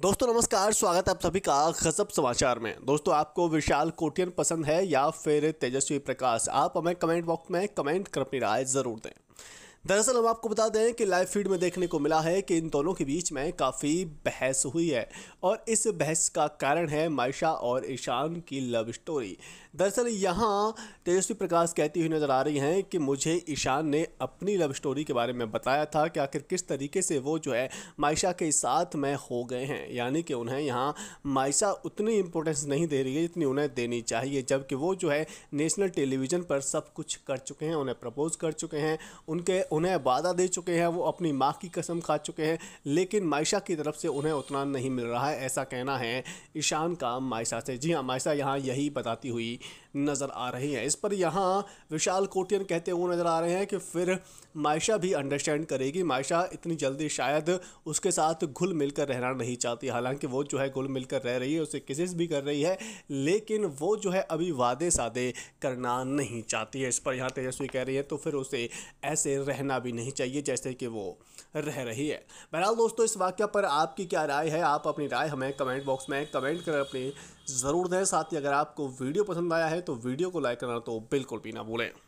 दोस्तों नमस्कार स्वागत है आप सभी का गजब समाचार में दोस्तों आपको विशाल कोटियन पसंद है या फिर तेजस्वी प्रकाश आप हमें कमेंट बॉक्स में कमेंट कर अपनी राय ज़रूर दें दरअसल हम आपको बता दें कि लाइव फीड में देखने को मिला है कि इन दोनों के बीच में काफ़ी बहस हुई है और इस बहस का कारण है मायशा और ईशान की लव स्टोरी दरअसल यहाँ तेजस्वी प्रकाश कहती हुई नज़र आ रही हैं कि मुझे ईशान ने अपनी लव स्टोरी के बारे में बताया था कि आखिर किस तरीके से वो जो है मायशा के साथ में हो गए हैं यानी कि उन्हें यहाँ मायशा उतनी इम्पोर्टेंस नहीं दे रही है जितनी उन्हें देनी चाहिए जबकि वो जो है नेशनल टेलीविज़न पर सब कुछ कर चुके हैं उन्हें प्रपोज़ कर चुके हैं उनके उन्हें वादा दे चुके हैं वो अपनी माँ की कसम खा चुके हैं लेकिन मायशा की तरफ से उन्हें उतना नहीं मिल रहा है ऐसा कहना है ईशान का मायशा से जी हाँ मायशा यहाँ यही बताती हुई नज़र आ रही हैं इस पर यहाँ विशाल कोटियन कहते हुए नज़र आ रहे हैं कि फिर मायशा भी अंडरस्टैंड करेगी मायशा इतनी जल्दी शायद उसके साथ घुल मिलकर रहना नहीं चाहती हालांकि वो जो है घुल मिलकर रह रही है उसे किसेस भी कर रही है लेकिन वो जो है अभी वादे सादे करना नहीं चाहती है इस पर यहाँ तेजस्वी कह रही है तो फिर उसे ऐसे रहना भी नहीं चाहिए जैसे कि वो रह रही है बहरहाल दोस्तों इस वाक्य पर आपकी क्या राय है आप अपनी राय हमें कमेंट बॉक्स में कमेंट कर अपनी ज़रूर दें साथ ही अगर आपको वीडियो पसंद आया है तो वीडियो को लाइक करना तो बिल्कुल भी ना भूलें